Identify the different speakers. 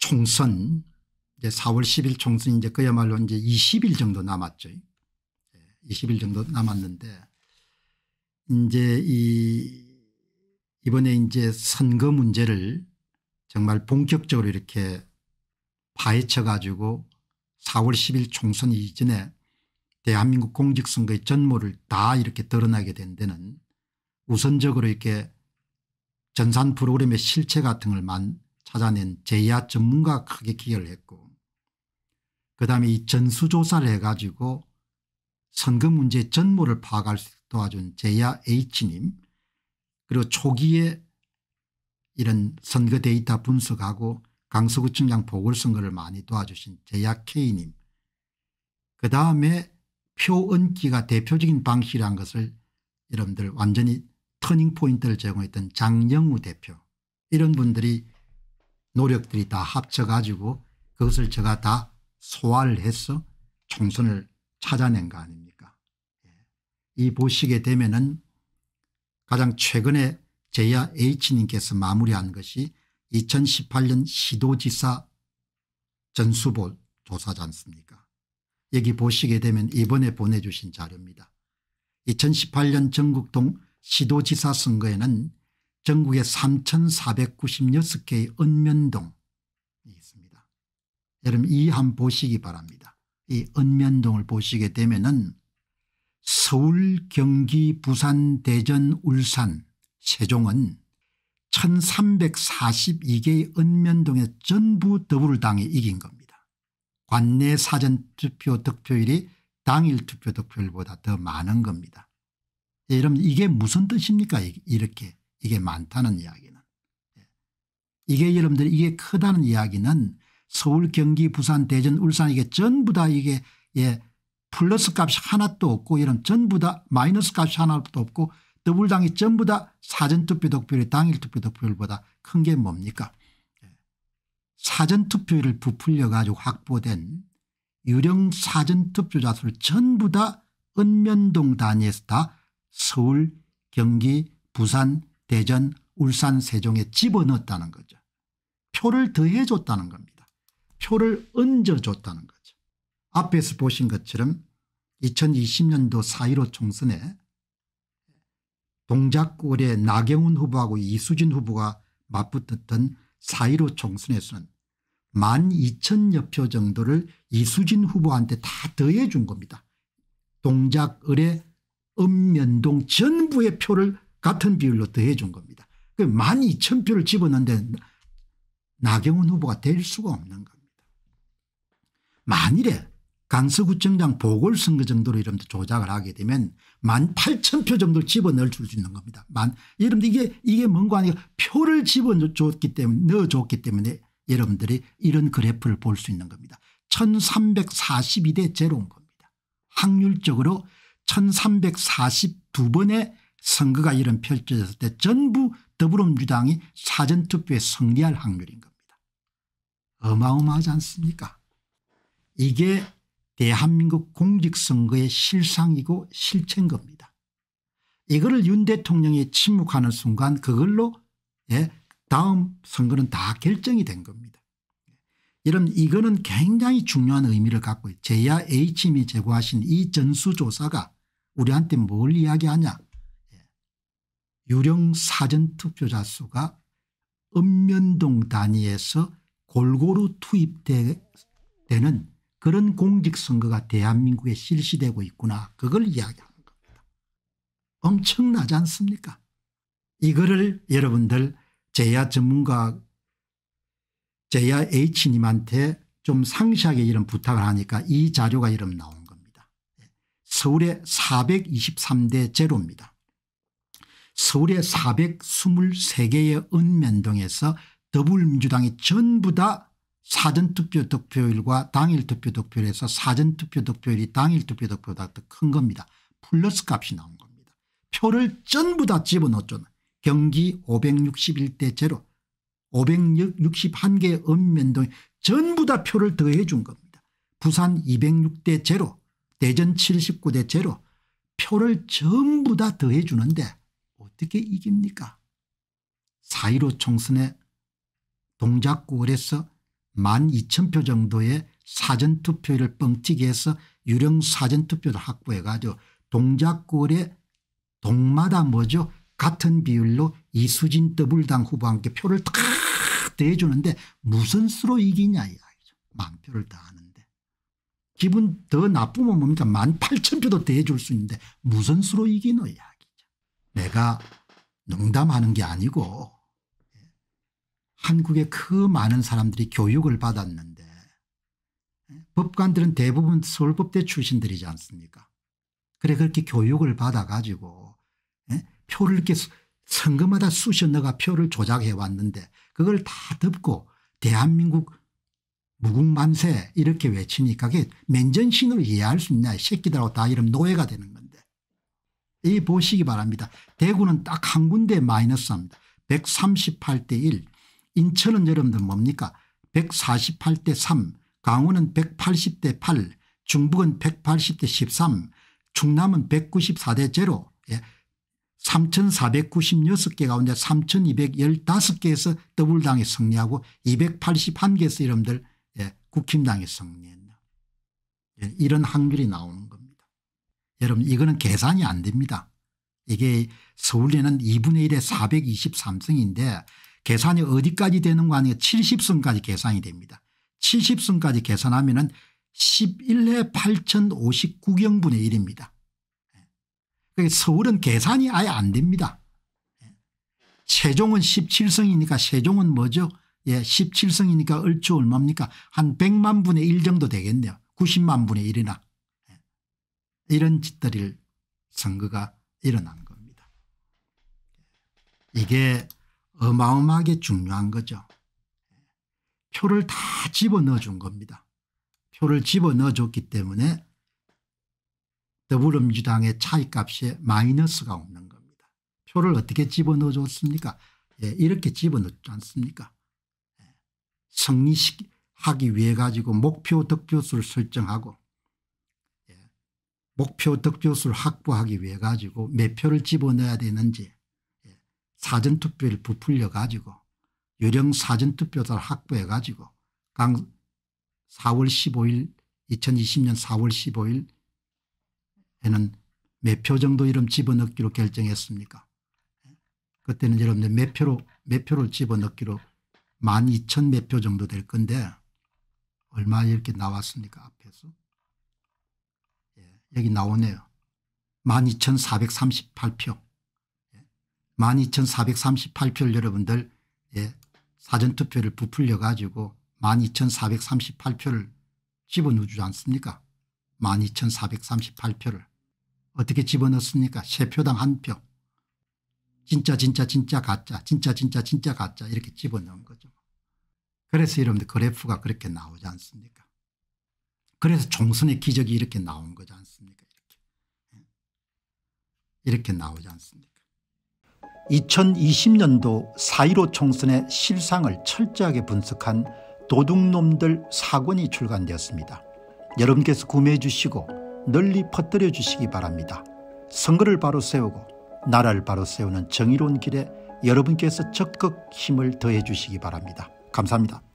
Speaker 1: 총선 이제 4월 10일 총선 이제 그야말로 이제 20일 정도 남았죠. 20일 예, 정도 남았는데 이제 이 이번에 이제 선거 문제를 정말 본격적으로 이렇게 파헤쳐 가지고 4월 10일 총선 이전에 대한민국 공직선거의 전모를 다 이렇게 드러나게 된 데는 우선적으로 이렇게 전산 프로그램의 실체 같은 걸 만, 찾아낸 제야 전문가 크게 기여를 했고 그다음에 이 전수조사를 해가지고 선거 문제 전모를 파악할 수있 도와준 록도 제야 H님 그리고 초기에 이런 선거 데이터 분석하고 강서구청장 보궐선거를 많이 도와주신 제야 K님 그다음에 표은기가 대표적인 방식이라는 것을 여러분들 완전히 터닝포인트를 제공했던 장영우 대표 이런 분들이 노력들이 다 합쳐가지고 그것을 제가 다 소화를 해서 총선을 찾아낸 거 아닙니까 예. 이 보시게 되면은 가장 최근에 제야 H님께서 마무리한 것이 2018년 시도지사 전수보 조사지 않습니까 여기 보시게 되면 이번에 보내주신 자료입니다. 2018년 전국동 시도지사 선거에는 전국에 3496개의 은면동이 있습니다. 여러분 이 한 보시기 바랍니다. 이 은면동을 보시게 되면은 서울 경기 부산 대전 울산 세종은 1342개의 은면동에 전부 더불어당이 이긴 겁니다. 관내 사전투표 득표율이 당일 투표 득표율보다 더 많은 겁니다. 예, 여러분 이게 무슨 뜻입니까 이렇게 이게 많다는 이야기는 예. 이게 여러분들 이게 크다는 이야기는 서울 경기 부산 대전 울산 이게 전부 다 이게 예 플러스 값이 하나도 없고 여러 전부 다 마이너스 값이 하나도 없고 더불당이 전부 다 사전투표 득표율이 당일투표 득표율보다 큰 게 뭡니까 예. 사전투표율을 부풀려 가지고 확보된 유령 사전투표자 수를 전부 다 읍면동 단위에서 다 서울 경기 부산 대전 울산 세종에 집어넣었다는 거죠. 표를 더해줬다는 겁니다. 표를 얹어줬다는 거죠. 앞에서 보신 것처럼 2020년도 4.15 총선에 동작골의 나경훈 후보하고 이수진 후보가 맞붙었던 4.15 총선에서는 12,000여 표 정도를 이수진 후보한테 다 더해 준 겁니다. 동작을의 읍면동 전부의 표를 같은 비율로 더해 준 겁니다. 그 12,000표를 집어는데 나경원 후보가 될 수가 없는 겁니다. 만일에 강서구청장 보궐선거 정도로 이름도 조작을 하게 되면 18,000표 정도를 집어넣을 수 있는 겁니다. 만 여러분들 이게 이게 뭔가 아니라 표를 집어넣었기 때문에 넣어줬기 때문에 여러분들이 이런 그래프를 볼 수 있는 겁니다. 1342대 제인 겁니다. 확률적으로 1342번의 선거가 이런 펼쳐졌을 때 전부 더불어민주당이 사전투표에 승리할 확률인 겁니다. 어마어마하지 않습니까 이게 대한민국 공직선거의 실상이고 실체인 겁니다. 이거를 윤 대통령이 침묵하는 순간 그걸로 예, 다음 선거는 다 결정이 된 겁니다. 이런 이거는 굉장히 중요한 의미를 갖고 제야 H님이 제고하신 이 전수조사가 우리한테 뭘 이야기하냐 유령 사전 투표자 수가 읍면동 단위에서 골고루 투입되는 그런 공직선거가 대한민국에 실시되고 있구나 그걸 이야기하는 겁니다. 엄청나지 않습니까 이거를 여러분들 제야 전문가 제야 H님한테 좀 상시하게 이런 부탁을 하니까 이 자료가 이름 나온 겁니다. 예. 서울의 423대 제로입니다. 서울의 423개의 읍면동에서 더불어민주당이 전부 다 사전투표 득표율과 당일투표 득표율에서 사전투표 득표율이 당일투표 득표보다 더 큰 겁니다. 플러스 값이 나온 겁니다. 표를 전부 다 집어넣었죠. 경기 561대 제로 561개의 읍면동이 전부 다 표를 더해 준 겁니다. 부산 206대 제로 대전 79대 제로 표를 전부 다 더해 주는데 어떻게 이깁니까? 4.15 총선에 동작구월에서 1만 2천 표 정도의 사전투표를 뻥튀기 해서 유령 사전투표를 확보해가지고 동작구월 동마다 뭐죠 같은 비율로 이수진 더블당 후보와 함께 표를 다 대주는데 무슨 수로 이기냐 이아죠만 표를 다 하는데. 기분 더 나쁘면 뭡니까 만 8천 표도 대줄 수 있는데 무슨 수로 이기노야. 내가 농담하는 게 아니고 한국의 그 많은 사람들이 교육을 받았는데 법관들은 대부분 서울법대 출신들이지 않습니까 그래 그렇게 교육을 받아 가지고 예? 표를 이렇게 선거마다 쑤셔 넣어가 표를 조작해 왔는데 그걸 다 덮고 대한민국 무궁만세 이렇게 외치니까 그게 맨전신으로 이해할 수 있냐 새끼들하고 다 이러면 노예가 되는 이 보시기 바랍니다. 대구는 딱 한 군데 마이너스합니다. 138대 1 인천은 여러분들 뭡니까 148대 3 강원은 180대 8 중북은 180대 13 충남은 194대 0 예. 3496개 가운데 3215개에서 더블당에 승리하고 281개에서 여러분들 예. 국힘당에 승리했나 예. 이런 확률이 나오는 여러분 이거는 계산이 안 됩니다. 이게 서울에는 2분의 1에 423승인데 계산이 어디까지 되는 거 아니에요 70승까지 계산이 됩니다. 70승까지 계산하면 은 11회 8059경분의 1입니다. 서울은 계산이 아예 안 됩니다. 세종은 17승이니까 세종은 뭐죠? 예, 17승이니까 얼추 얼마입니까? 한 100만 분의 1 정도 되겠네요. 90만 분의 1이나. 이런 짓들일 선거가 일어난 겁니다. 이게 어마어마하게 중요한 거죠. 표를 다 집어넣어 준 겁니다. 표를 집어넣어 줬기 때문에 더불어민주당의 차이값에 마이너스가 없는 겁니다. 표를 어떻게 집어넣어 줬습니까 예, 이렇게 집어넣지 않습니까 예. 승리하기 위해 가지고 목표 득표수를 설정하고 목표 득표수를 확보하기 위해 가지고 몇 표를 집어넣어야 되는지 예, 사전투표를 부풀려 가지고 유령 사전투표자를 확보해 가지고 강 4월 15일 2020년 4월 15일 에는 몇 표 정도 이름 집어넣기로 결정했습니까 예, 그때는 여러분들 몇 표로 몇 표를 집어넣기로 12,000 몇 표 정도 될 건데 얼마 이렇게 나왔습니까 앞에서 여기 나오네요. 12,438표. 12,438표를 예. 여러분들 예, 사전투표를 부풀려 가지고 12,438표를 집어넣어주지 않습니까 12,438표를 어떻게 집어넣습니까 세 표당 한 표. 진짜 진짜 진짜 가짜 진짜 진짜 진짜 가짜 이렇게 집어넣은 거죠. 그래서 여러분들 그래프가 그렇게 나오지 않습니까 그래서 종선의 기적이 이렇게 나온 거지 않습니까 이렇게, 예. 이렇게 나오지 않습니까 2020년도 4.15 총선의 실상을 철저하게 분석한 도둑놈들 사권이 출간되었습니다. 여러분께서 구매해 주시고 널리 퍼뜨려 주시기 바랍니다. 선거를 바로 세우고 나라를 바로 세우는 정의로운 길에 여러분께서 적극 힘을 더해 주시기 바랍니다. 감사합니다.